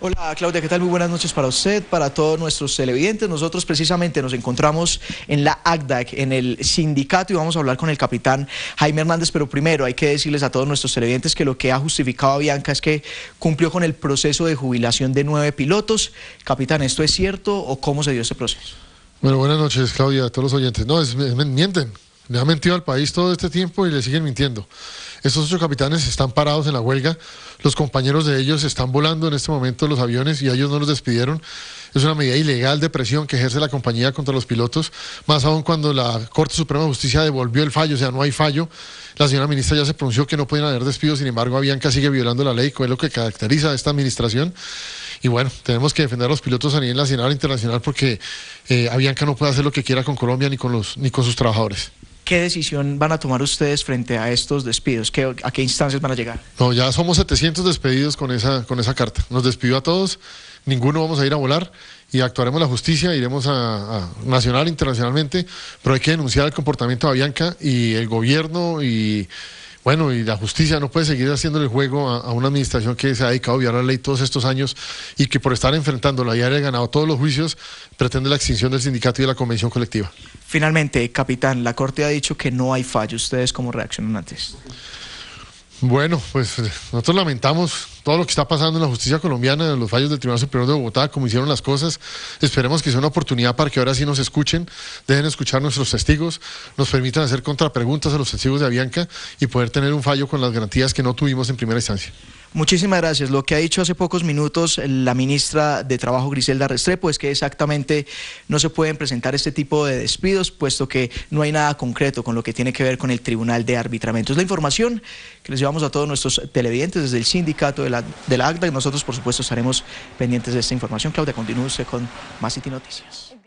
Hola Claudia, ¿qué tal? Muy buenas noches para usted, para todos nuestros televidentes. Nosotros precisamente nos encontramos en la ACDAC, en el sindicato, y vamos a hablar con el capitán Jaime Hernández, pero primero hay que decirles a todos nuestros televidentes que lo que ha justificado a Bianca es que cumplió con el proceso de jubilación de nueve pilotos. Capitán, ¿esto es cierto o cómo se dio ese proceso? Bueno, buenas noches Claudia, a todos los oyentes. No, es mienten, le ha mentido al país todo este tiempo y le siguen mintiendo. Estos ocho capitanes están parados en la huelga, los compañeros de ellos están volando en este momento los aviones y ellos no los despidieron. Es una medida ilegal de presión que ejerce la compañía contra los pilotos, más aún cuando la Corte Suprema de Justicia devolvió el fallo, o sea, no hay fallo. La señora ministra ya se pronunció que no pueden haber despidos, sin embargo, Avianca sigue violando la ley, que es lo que caracteriza a esta administración. Y bueno, tenemos que defender a los pilotos a nivel nacional e internacional porque eh, Avianca no puede hacer lo que quiera con Colombia ni con, los, ni con sus trabajadores. ¿Qué decisión van a tomar ustedes frente a estos despidos? ¿A qué instancias van a llegar? No, ya somos 700 despedidos con esa, con esa carta. Nos despidió a todos, ninguno vamos a ir a volar y actuaremos la justicia, iremos a, nacional, internacionalmente, pero hay que denunciar el comportamiento de Avianca y el gobierno y bueno, y la justicia no puede seguir haciéndole juego a, una administración que se ha dedicado a violar la ley todos estos años y que por estar enfrentándola y haber ganado todos los juicios pretende la extinción del sindicato y de la convención colectiva. Finalmente, capitán, la Corte ha dicho que no hay fallo. ¿Ustedes cómo reaccionan antes? Bueno, pues eh, nosotros lamentamos todo lo que está pasando en la justicia colombiana, en los fallos del Tribunal Superior de Bogotá, como hicieron las cosas. Esperemos que sea una oportunidad para que ahora sí nos escuchen, dejen escuchar nuestros testigos, nos permitan hacer contrapreguntas a los testigos de Avianca y poder tener un fallo con las garantías que no tuvimos en primera instancia. Muchísimas gracias. Lo que ha dicho hace pocos minutos la ministra de Trabajo Griselda Restrepo es que exactamente no se pueden presentar este tipo de despidos, puesto que no hay nada concreto con lo que tiene que ver con el Tribunal de Arbitramiento. Es la información que les llevamos a todos nuestros televidentes desde el sindicato de la, de la ACDA nosotros, por supuesto, estaremos pendientes de esta información. Claudia, continúe con más City Noticias.